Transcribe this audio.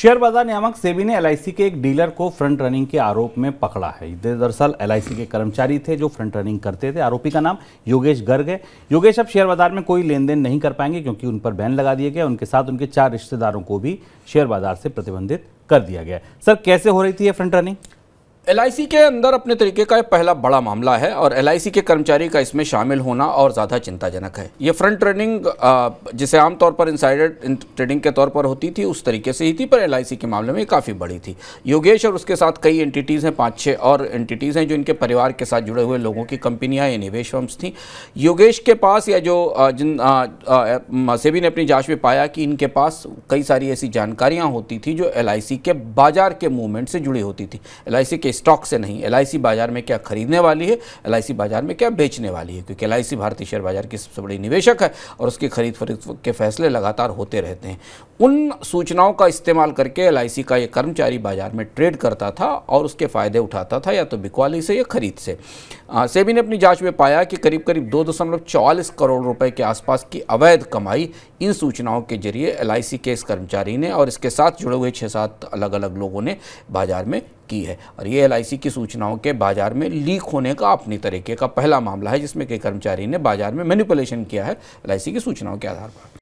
share बाजार नियामक सेबी ने एल के एक डीलर को फ्रंट रनिंग के आरोप में पकड़ा है दरअसल एल के कर्मचारी थे जो फ्रंट रनिंग करते थे आरोपी का नाम योगेश गर्ग है योगेश अब शेयर बाजार में कोई लेन देन नहीं कर पाएंगे क्योंकि उन पर बैन लगा दिया गया उनके साथ उनके चार रिश्तेदारों को भी शेयर बाजार से प्रतिबंधित कर दिया गया सर कैसे हो रही थी ये फ्रंट रनिंग एल के अंदर अपने तरीके का पहला बड़ा मामला है और एल के कर्मचारी का इसमें शामिल होना और ज़्यादा चिंताजनक है ये फ्रंट ट्रेडिंग जिसे आमतौर पर इंसाइडेड ट्रेडिंग के तौर पर होती थी उस तरीके से ही थी पर एल के मामले में काफ़ी बड़ी थी योगेश और उसके साथ कई एंटिटीज़ हैं पाँच छः और एंटिटीज़ हैं जो इनके परिवार के साथ जुड़े हुए लोगों की कंपनियाँ या निवेश फर्म्स थी योगेश के पास या जो जिन सेबी ने अपनी जाँच में पाया कि इनके पास कई सारी ऐसी जानकारियाँ होती थी जो एल के बाजार के मूवमेंट से जुड़ी होती थी एल के स्टॉक से नहीं एल बाजार में क्या खरीदने वाली है एल बाजार में क्या बेचने वाली है क्योंकि एल भारतीय शेयर बाजार की सबसे बड़ी निवेशक है और उसकी खरीद फरीद के फैसले लगातार होते रहते हैं उन सूचनाओं का इस्तेमाल करके एल का ये कर्मचारी बाजार में ट्रेड करता था और उसके फ़ायदे उठाता था या तो बिकवाली से या खरीद से सेबी ने अपनी जांच में पाया कि करीब करीब दो दशमलव चौवालीस करोड़ रुपए के आसपास की अवैध कमाई इन सूचनाओं के जरिए एल के इस कर्मचारी ने और इसके साथ जुड़े हुए छः सात अलग अलग लोगों ने बाजार में की है और ये एलआईसी की सूचनाओं के बाजार में लीक होने का अपनी तरीके का पहला मामला है जिसमें कई कर्मचारी ने बाजार में मैनिपुलेशन किया है एलआईसी की सूचनाओं के आधार पर